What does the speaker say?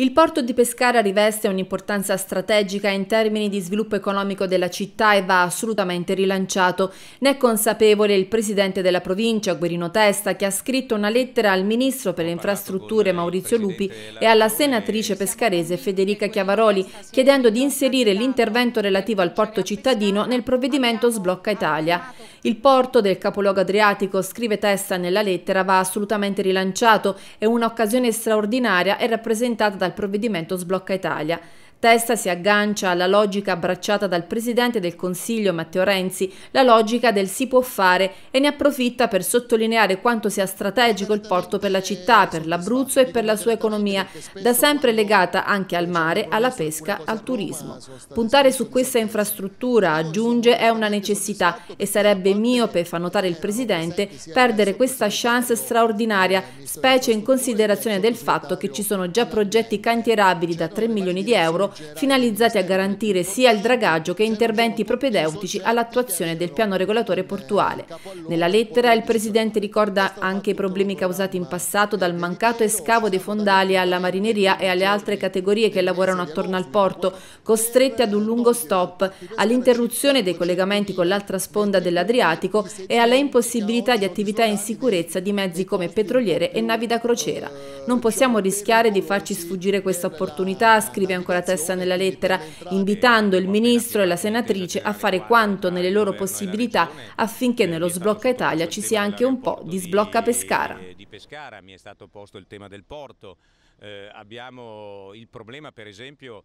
Il porto di Pescara riveste un'importanza strategica in termini di sviluppo economico della città e va assolutamente rilanciato. Ne è consapevole il presidente della provincia, Guerino Testa, che ha scritto una lettera al ministro per le infrastrutture Maurizio Lupi e alla senatrice pescarese Federica Chiavaroli, chiedendo di inserire l'intervento relativo al porto cittadino nel provvedimento Sblocca Italia. Il porto del capoluogo adriatico, scrive Testa nella lettera, va assolutamente rilanciato, è un'occasione straordinaria e rappresentata dal dal provvedimento Sblocca Italia Testa si aggancia alla logica abbracciata dal Presidente del Consiglio Matteo Renzi, la logica del si può fare e ne approfitta per sottolineare quanto sia strategico il porto per la città, per l'Abruzzo e per la sua economia, da sempre legata anche al mare, alla pesca, al turismo. Puntare su questa infrastruttura, aggiunge, è una necessità e sarebbe miope, fa notare il Presidente, perdere questa chance straordinaria, specie in considerazione del fatto che ci sono già progetti cantierabili da 3 milioni di euro finalizzati a garantire sia il dragaggio che interventi propedeutici all'attuazione del piano regolatore portuale. Nella lettera il Presidente ricorda anche i problemi causati in passato dal mancato escavo dei fondali alla marineria e alle altre categorie che lavorano attorno al porto, costrette ad un lungo stop, all'interruzione dei collegamenti con l'altra sponda dell'Adriatico e alla impossibilità di attività in sicurezza di mezzi come petroliere e navi da crociera. Non possiamo rischiare di farci sfuggire questa opportunità, scrive ancora Testa espressa nella lettera, invitando il Ministro e la Senatrice a fare quanto nelle loro possibilità affinché nello sblocca Italia ci sia anche un po' di sblocca Pescara. Eh, di Pescara mi è stato posto il tema del porto, eh, abbiamo il problema per esempio